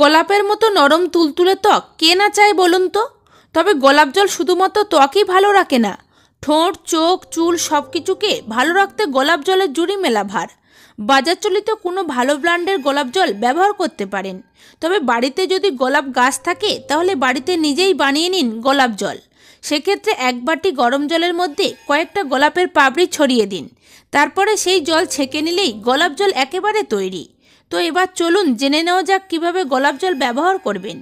গোলাপের মতো নরম তুলতুলে ত্বক কে না চায় বলুন তো তবে গোলাপ জল শুধুমাত্র ত্বকই ভালো রাখে না ঠোঁট চোখ চুল সব কিছুকে ভালো রাখতে গোলাপ জলের জুড়ি মেলা ভার বাজার চলিত কোনো ভালো ব্র্যান্ডের গোলাপ জল ব্যবহার করতে পারেন তবে বাড়িতে যদি গোলাপ গাছ থাকে তাহলে বাড়িতে নিজেই বানিয়ে নিন গোলাপ জল সেক্ষেত্রে এক বাটি গরম জলের মধ্যে কয়েকটা গোলাপের পাপড়ি ছড়িয়ে দিন তারপরে সেই জল ছেঁকে নিলেই গোলাপ জল একেবারে তৈরি তো এবার চলুন জেনে নেওয়া যাক কীভাবে গোলাপ জল ব্যবহার করবেন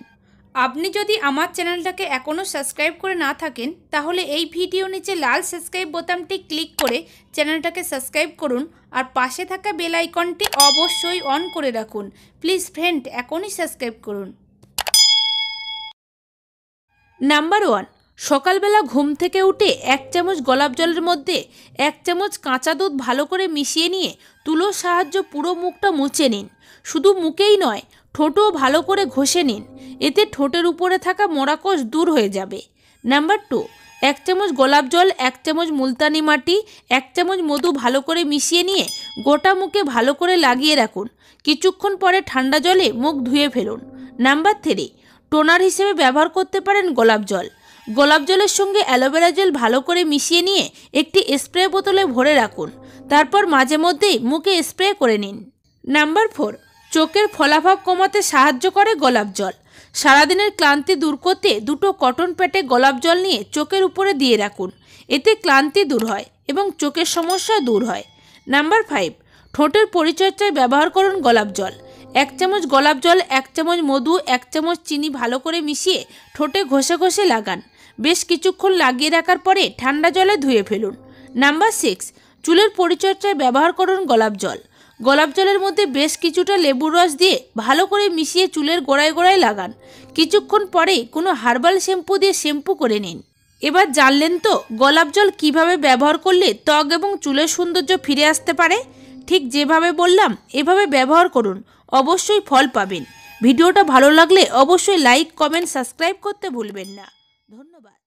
আপনি যদি আমার চ্যানেলটাকে এখনও সাবস্ক্রাইব করে না থাকেন তাহলে এই ভিডিও নিচে লাল সাবস্ক্রাইব বোতামটি ক্লিক করে চ্যানেলটাকে সাবস্ক্রাইব করুন আর পাশে থাকা বেল আইকনটি অবশ্যই অন করে রাখুন প্লিজ ফ্রেন্ড এখনই সাবস্ক্রাইব করুন নাম্বার ওয়ান সকালবেলা ঘুম থেকে উঠে এক চামচ গোলাপ জলের মধ্যে এক চামচ কাঁচা দুধ ভালো করে মিশিয়ে নিয়ে তুলোর সাহায্য পুরো মুখটা মুছে নিন শুধু মুখেই নয় ঠোঁটও ভালো করে ঘষে নিন এতে ঠোঁটের উপরে থাকা মরাকষ দূর হয়ে যাবে নাম্বার টু এক চামচ গোলাপ জল এক চামচ মুলতানি মাটি এক চামচ মধু ভালো করে মিশিয়ে নিয়ে গোটা মুখে ভালো করে লাগিয়ে রাখুন কিছুক্ষণ পরে ঠান্ডা জলে মুখ ধুয়ে ফেলুন নাম্বার থ্রি টোনার হিসেবে ব্যবহার করতে পারেন গোলাপ জল গোলাপ জলের সঙ্গে অ্যালোভেরা জেল ভালো করে মিশিয়ে নিয়ে একটি স্প্রে বোতলে ভরে রাখুন তারপর মাঝে মধ্যেই মুখে স্প্রে করে নিন নাম্বার ফোর চোখের ফলাভাব কমাতে সাহায্য করে গোলাপ জল সারাদিনের ক্লান্তি দূর করতে দুটো কটন প্যাটে গোলাপ জল নিয়ে চোখের উপরে দিয়ে রাখুন এতে ক্লান্তি দূর হয় এবং চোখের সমস্যা দূর হয় নাম্বার ফাইভ ঠোঁটের পরিচর্যায় ব্যবহার করুন গোলাপ জল এক চামচ গোলাপ জল এক চামচ মধু এক চামচ চিনি ভালো করে মিশিয়ে ঠোঁটে ঘষে ঘষে লাগান বেশ কিছুক্ষণ লাগিয়ে রাখার পরে ঠান্ডা জলে ধুয়ে ফেলুন নাম্বার সিক্স চুলের পরিচর্যায় ব্যবহার করুন গোলাপ জল গোলাপ জলের মধ্যে বেশ কিছুটা লেবুর রস দিয়ে ভালো করে মিশিয়ে চুলের গোড়ায় গোড়ায় লাগান কিছুক্ষণ পরেই কোনো হার্বাল শ্যাম্পু দিয়ে শ্যাম্পু করে নিন এবার জানলেন তো গোলাপ জল কীভাবে ব্যবহার করলে ত্বক এবং চুলের সৌন্দর্য ফিরে আসতে পারে ঠিক যেভাবে বললাম এভাবে ব্যবহার করুন অবশ্যই ফল পাবেন ভিডিওটা ভালো লাগলে অবশ্যই লাইক কমেন্ট সাবস্ক্রাইব করতে ভুলবেন না ধন্যবাদ